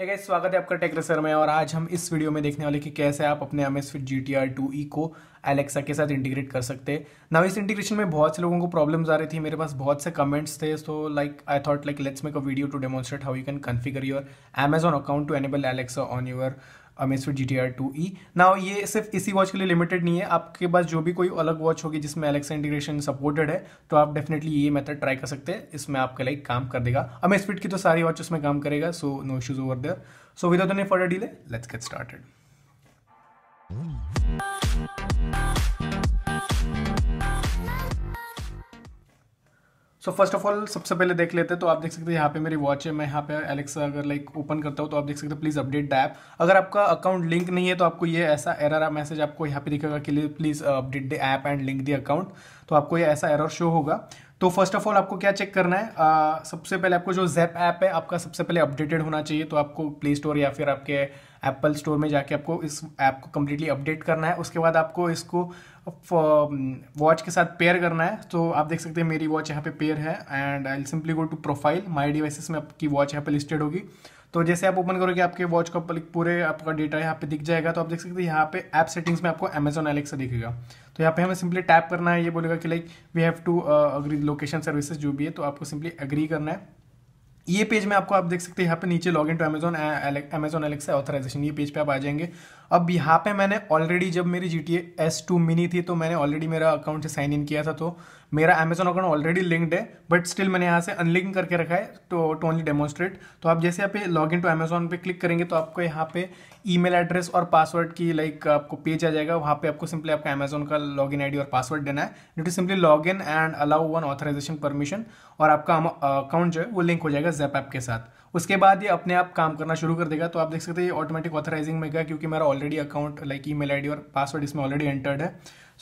है hey स्वागत है आपका टेक रेसर में और आज हम इस वीडियो में देखने वाले कि कैसे आप अपने Amazfit G T R two E को एलेक्सा के साथ इंटीग्रेट कर सकते हैं ना इस इंटीग्रेशन में बहुत से लोगों को प्रॉब्लम्स आ रही थी मेरे पास बहुत से कमेंट्स थे so like I thought like let's make a video to demonstrate how you can configure your Amazon account to enable Alexa on your Amazfit G T R two E ना ये सिर्फ इसी वॉच के लिए limited नहीं है आपके पास जो भी कोई अलग वॉच होगी जिसमें एलेक्सा इंटीग्रेशन सपोर्टेड है तो आप डेफिनेटली ये मेथड ट्राई कर सकते हैं इसमें आपके लाइक काम कर देगा अमेसफिट की तो सारी वॉच उसमें काम करेगा so no issues over there so without any for delay let's get started so first of all सबसे पहले देख लेते हैं तो आप देख सकते हैं यहाँ पे मेरी वॉच है मैं यहाँ पे एलेक्सा अगर लाइक ओपन करता हूँ तो आप देख सकते हैं प्लीज़ अपडेट द ऐप अगर आपका अकाउंट लिंक नहीं है तो आपको ये ऐसा एरर मैसेज आपको यहाँ पे दिखेगा कि please update the app and link the account तो आपको ये ऐसा एरर शो होगा तो फर्स्ट ऑफ ऑल आपको क्या चेक करना है आ, सबसे पहले आपको जो जैप ऐप है आपका सबसे पहले अपडेटेड होना चाहिए तो आपको प्ले स्टोर या फिर आपके एप्पल स्टोर में जाके आपको इस ऐप को कम्प्लीटली अपडेट करना है उसके बाद आपको इसको वॉच के साथ पेयर करना है तो आप देख सकते हैं मेरी वॉच यहाँ पे पेयर है and I simply go to profile my devices में आपकी वॉच यहाँ पे लिस्टेड होगी तो जैसे आप ओपन करोगे आपके वॉच का पूरे आपका डेटा यहाँ पे दिख जाएगा तो आप देख सकते हैं यहाँ पे ऐप सेटिंग्स में आपको अमेजोन एलेक्सा दिखेगा तो यहाँ पे हमें सिंपली टैप करना है ये बोलेगा कि like we have to agree location services जो भी है तो आपको सिंपली अग्री करना है ये पेज में आपको आप देख सकते हैं यहाँ पे नीचे log in to Amazon Amazon Alexa authorization ये पेज पे आप आ जाएंगे अब यहाँ पे मैंने ऑलरेडी जब मेरी G T S two mini थी तो मैंने ऑलरेडी मेरा अकाउंट से साइन इन किया था तो मेरा अमेजोन अकाउंट ऑलरेडी लिंक्ड है बट स्टिल मैंने यहाँ से अनलिंक करके रखा है तो टू ओनली डेमोस्ट्रेट तो आप जैसे यहाँ पे लॉग इन टू अमेजोन पर क्लिक करेंगे तो आपको यहाँ पे ईमेल एड्रेस और पासवर्ड की लाइक आपको पेज आ जाएगा वहाँ पे आपको सिंपली आपका अमेजोन का लॉग इन आई और पासवर्ड देना है you to simply log in and allow one authorization permission और आपका अकाउंट uh, जो है वो लिंक हो जाएगा जैप ऐप के साथ उसके बाद ये अपने आप काम करना शुरू कर देगा तो आप देख सकते हैं ये ऑटोमेटिक ऑथराइजिंग में गया क्योंकि मेरा already account like email और पासवर्ड इसमें ऑलरेडी एंटर्ड है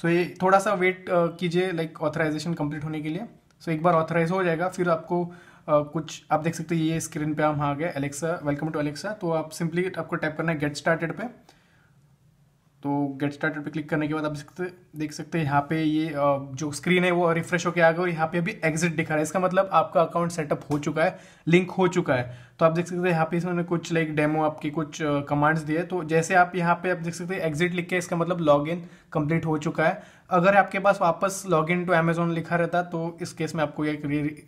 सो ये थोड़ा सा वेट कीजिए लाइक ऑथराइजेशन कंप्लीट होने के लिए सो एक बार ऑथराइज हो जाएगा फिर आपको Uh, कुछ आप देख सकते हैं ये स्क्रीन पे हम आ गए एलेक्सा वेलकम टू एलेक्सा तो आप सिंपली आपको टैप करना है गेट स्टार्टेड पे तो गेट स्टार्टेड पे क्लिक करने के बाद आप सकते देख सकते हैं यहाँ पे ये जो स्क्रीन है वो रिफ्रेश होकर आ गया और यहाँ पे अभी एग्जिट दिखा रहा है इसका मतलब आपका अकाउंट सेटअप हो चुका है लिंक हो चुका है तो आप देख सकते हैं यहाँ पे इसमें कुछ लाइक डेमो आपकी कुछ कमांड्स दिए तो जैसे आप यहाँ पे आप देख सकते हैं एग्जिट लिख के इसका मतलब लॉग इन कंप्लीट हो चुका है अगर आपके पास वापस लॉग इन टू अमेजोन लिखा रहता तो इस केस में आपको ये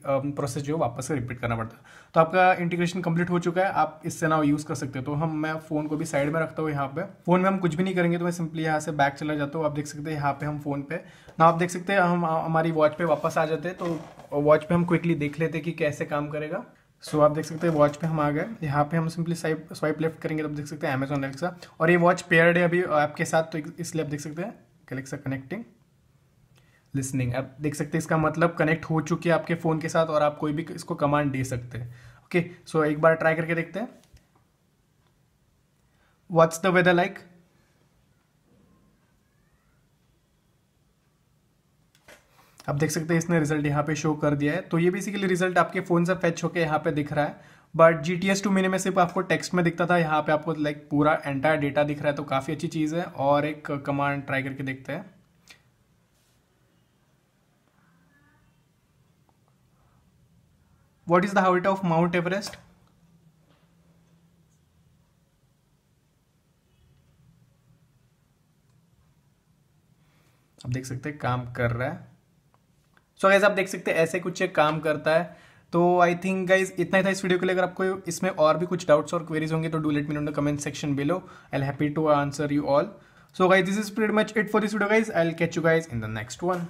प्रोसेस जो वापस से रिपीट करना पड़ता तो आपका इंटीग्रेशन कंप्लीट हो चुका है आप इससे ना यूज़ कर सकते हो तो हम मैं फ़ोन को भी साइड में रखता हूँ यहाँ पे फ़ोन में हम कुछ भी नहीं करेंगे तो मैं सिंपली यहाँ से बैक चला जाता हूँ आप देख सकते हैं यहाँ पे हम फ़ोन पे ना आप देख सकते हैं हम हमारी वॉच पे वापस आ जाते तो वॉच पे हम क्विकली देख लेते कि कैसे काम करेगा सो so, आप देख सकते हैं वॉच पे हम आ गए यहाँ पे हम सिंपली स्वाइप स्वाइप लेफ्ट करेंगे तो आप देख सकते हैं अमेजोन एलेक्सा और ये वॉच पेयर्ड है अभी ऐप के साथ तो इसलिए आप देख सकते हैं एलेक्सा कनेक्टिंग लिसनिंग आप देख सकते हैं इसका मतलब कनेक्ट हो चुकी है आपके फ़ोन के साथ और आप कोई भी इसको कमांड दे सकते हैं ओके सो एक बार ट्राई करके देखते हैं वॉट्स द वेदर लाइक आप देख सकते हैं इसने रिजल्ट यहाँ पे शो कर दिया है तो ये बेसिकली रिजल्ट आपके फ़ोन से फैच होकर यहाँ पे दिख रहा है but G T S two महीने में सिर्फ आपको टेक्स्ट में दिखता था यहाँ पे आपको लाइक पूरा एंटायर डेटा दिख रहा है तो काफ़ी अच्छी चीज़ है और एक कमांड ट्राई करके देखते हैं what is the height of Mount Everest आप देख सकते हैं काम कर रहा है सो गाइज आप देख सकते हैं ऐसे कुछ एक काम करता है तो आई थिंक गाइज इतना ही था इस वीडियो के लिए अगर आपको इसमें और भी कुछ डाउट्स और क्वेरीज होंगे तो do let me know comment section below I'll happy to answer you all so guys this is pretty much it for this video guys I catch you guys in the next one